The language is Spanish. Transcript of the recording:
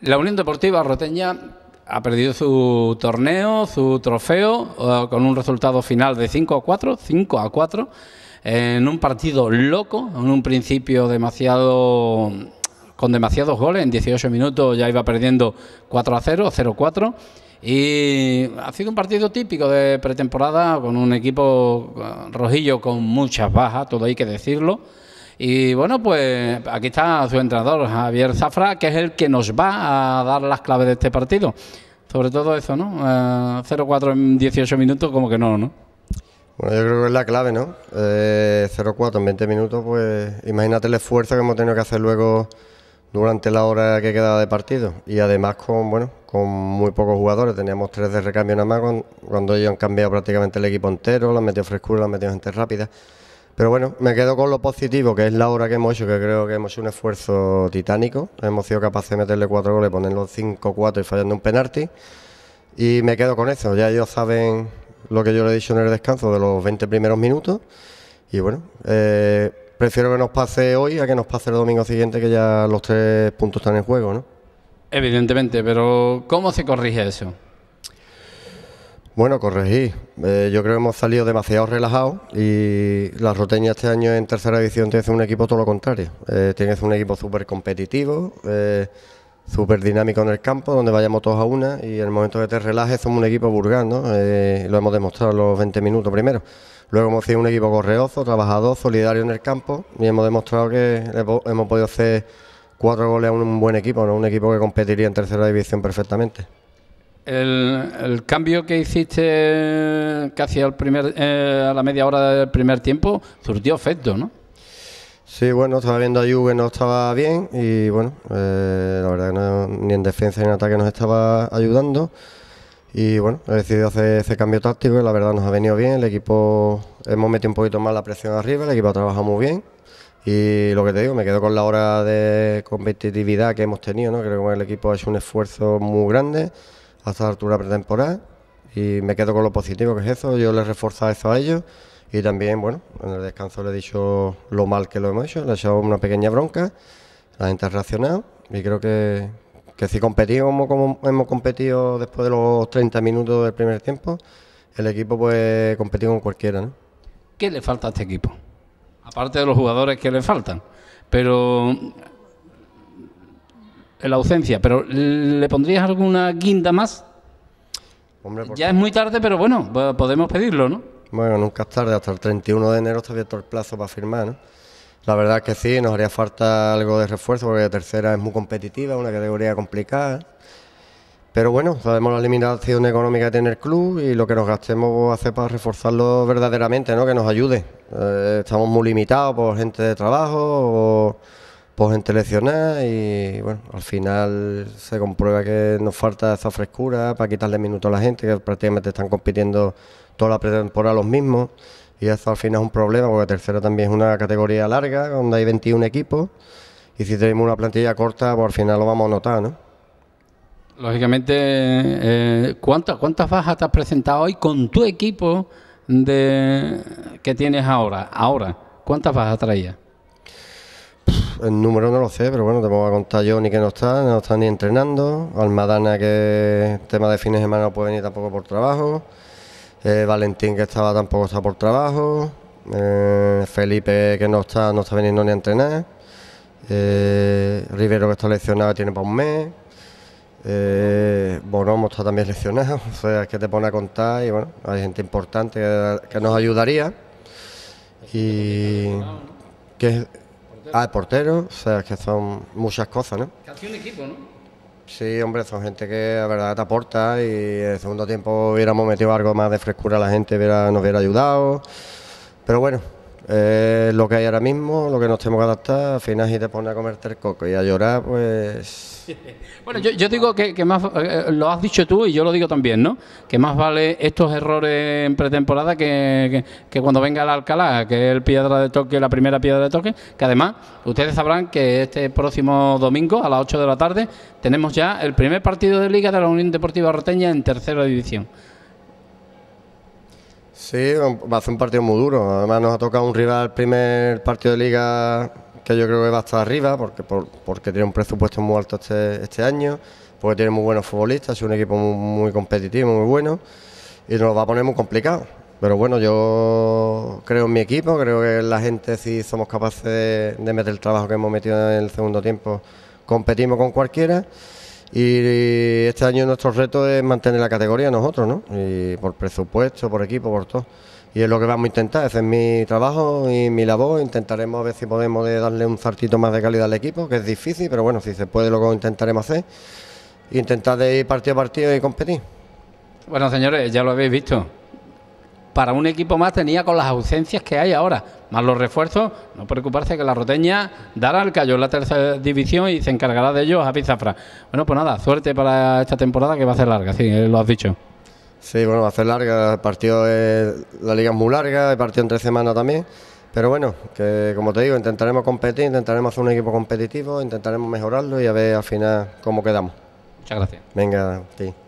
La Unión Deportiva Roteña ha perdido su torneo, su trofeo, eh, con un resultado final de 5 a 4, 5 a 4, en un partido loco, en un principio demasiado con demasiados goles, en 18 minutos ya iba perdiendo 4 a 0, 0 a 4. Y ha sido un partido típico de pretemporada con un equipo eh, rojillo con muchas bajas, todo hay que decirlo y bueno, pues aquí está su entrenador, Javier Zafra, que es el que nos va a dar las claves de este partido. Sobre todo eso, ¿no? 0-4 eh, en 18 minutos, como que no, ¿no? Bueno, yo creo que es la clave, ¿no? 0-4 eh, en 20 minutos, pues imagínate el esfuerzo que hemos tenido que hacer luego durante la hora que quedaba de partido. Y además con, bueno, con muy pocos jugadores. Teníamos tres de recambio nada más cuando, ellos han cambiado prácticamente el equipo entero, la han metido frescura, la han metido gente rápida. Pero bueno, me quedo con lo positivo, que es la hora que hemos hecho, que creo que hemos hecho un esfuerzo titánico. Hemos sido capaces de meterle cuatro goles, ponerlo 5-4 y fallando un penalti. Y me quedo con eso. Ya ellos saben lo que yo le he dicho en el descanso de los 20 primeros minutos. Y bueno, eh, prefiero que nos pase hoy a que nos pase el domingo siguiente, que ya los tres puntos están en juego, ¿no? Evidentemente, pero ¿cómo se corrige eso? Bueno, corregí. Eh, yo creo que hemos salido demasiado relajados y la Roteña este año en tercera división tiene un equipo todo lo contrario. Eh, tienes un equipo súper competitivo, eh, súper dinámico en el campo, donde vayamos todos a una y en el momento que te relajes somos un equipo vulgar, eh, lo hemos demostrado los 20 minutos primero. Luego hemos sido un equipo correoso, trabajador, solidario en el campo y hemos demostrado que hemos podido hacer cuatro goles a un buen equipo, ¿no? un equipo que competiría en tercera división perfectamente el, cambio que hiciste casi primer, eh, a la media hora del primer tiempo surtió efecto, ¿no? Sí, bueno, estaba viendo a Juve, no estaba bien y bueno, eh, la verdad que ni en defensa ni en ataque nos estaba ayudando. Y bueno, he decidido hacer ese cambio táctico y la verdad nos ha venido bien. El equipo, hemos metido un poquito más la presión arriba, el equipo ha trabajado muy bien. Y lo que te digo, me quedo con la hora de competitividad que hemos tenido, ¿no? Creo que el equipo ha hecho un esfuerzo muy grande hasta altura pretemporada y me quedo con lo positivo que es eso, yo les reforzado eso a ellos y también, bueno, en el descanso le he dicho lo mal que lo hemos hecho, le he echado una pequeña bronca, la gente ha y creo que, si competimos como hemos competido después de los 30 minutos del primer tiempo, el equipo puede competir con cualquiera. ¿no? ¿Qué le falta a este equipo? Aparte de los jugadores que le faltan, pero en la ausencia, pero ¿le pondrías alguna guinda más? ya es muy tarde, pero bueno, podemos pedirlo, ¿no? Bueno, nunca es tarde, hasta el 31 de enero está abierto el plazo para firmar, ¿no? La verdad es que sí, nos haría falta algo de refuerzo porque la tercera es muy competitiva, una categoría complicada. Pero bueno, sabemos la limitación económica que tiene el club y lo que nos gastemos pues, hace para reforzarlo verdaderamente, ¿no? Que nos ayude. Eh, estamos muy limitados por gente de trabajo o pues en y bueno, al final se comprueba que nos falta esa frescura para quitarle minutos a la gente, que prácticamente están compitiendo toda la pretemporada los mismos y eso al final es un problema porque tercero también es una categoría larga donde hay 21 equipos y si tenemos una plantilla corta pues al final lo vamos a notar, ¿no? Lógicamente, eh, ¿cuántas, ¿cuántas bajas te has presentado hoy con tu equipo de, que tienes ahora? Ahora, ¿cuántas bajas traías? el número no lo sé, pero bueno, te voy a contar yo ni que no está, no está ni entrenando. Almadana, que tema de fines de semana no puede venir tampoco por trabajo. Eh, Valentín, que estaba tampoco está por trabajo. Eh, Felipe, que no está, no está viniendo ni a entrenar. Eh, Rivero, que está lesionado, tiene para un mes. Eh, Bonomo está también lesionado, o sea, es que te pone a contar y bueno, hay gente importante que, nos ayudaría. Y que Ah, el portero, o sea, es que son muchas cosas, ¿no? un equipo, ¿no? Sí, hombre, son gente que la verdad te aporta y en el segundo tiempo hubiéramos metido algo más de frescura a la gente, nos hubiera ayudado. Pero bueno, eh, lo que hay ahora mismo, lo que nos tenemos que adaptar, al final si te pone a comerte el coco y a llorar, pues... bueno, yo, digo que, más, eh, eh, lo has dicho tú y yo lo digo también, ¿no? Que más vale estos errores en pretemporada que, cuando venga el Alcalá, que es el piedra de toque, la primera piedra de toque, que además ustedes sabrán que este próximo domingo a las 8 de la tarde tenemos ya el primer partido de liga de la Unión Deportiva Roteña en tercera división. Sí, va a ser un partido muy duro. Además nos ha tocado un rival primer partido de liga que yo creo que va a estar arriba porque, porque tiene un presupuesto muy alto este, este año, porque tiene muy buenos futbolistas, es un equipo muy, competitivo, muy bueno y nos va a poner muy complicado. Pero bueno, yo creo en mi equipo, creo que la gente si somos capaces de meter el trabajo que hemos metido en el segundo tiempo, competimos con cualquiera. Y eh, este año nuestro reto es mantener la categoría nosotros, ¿no? Y por presupuesto, por equipo, por todo. Y es lo que vamos a intentar, ese es mi trabajo y mi labor. Intentaremos ver si podemos eh, darle un saltito más de calidad al equipo, que es difícil, pero bueno, si se puede lo intentaremos hacer. Intentar de ir partido a partido y competir. Bueno, señores, ya lo habéis visto para un equipo más tenía con las ausencias que hay ahora, más los refuerzos, no preocuparse que la roteña dará al cayó en la tercera división y se encargará de ellos a Pizafra. Bueno, pues nada, suerte para esta temporada que va a ser larga, sí, eh, lo has dicho. Sí, bueno, va a ser larga, partido la liga es muy larga, el partido en tres semanas también. Pero bueno, que como te digo, intentaremos competir, intentaremos hacer un equipo competitivo, intentaremos mejorarlo y a ver al final cómo quedamos. Muchas gracias. Venga, a ti.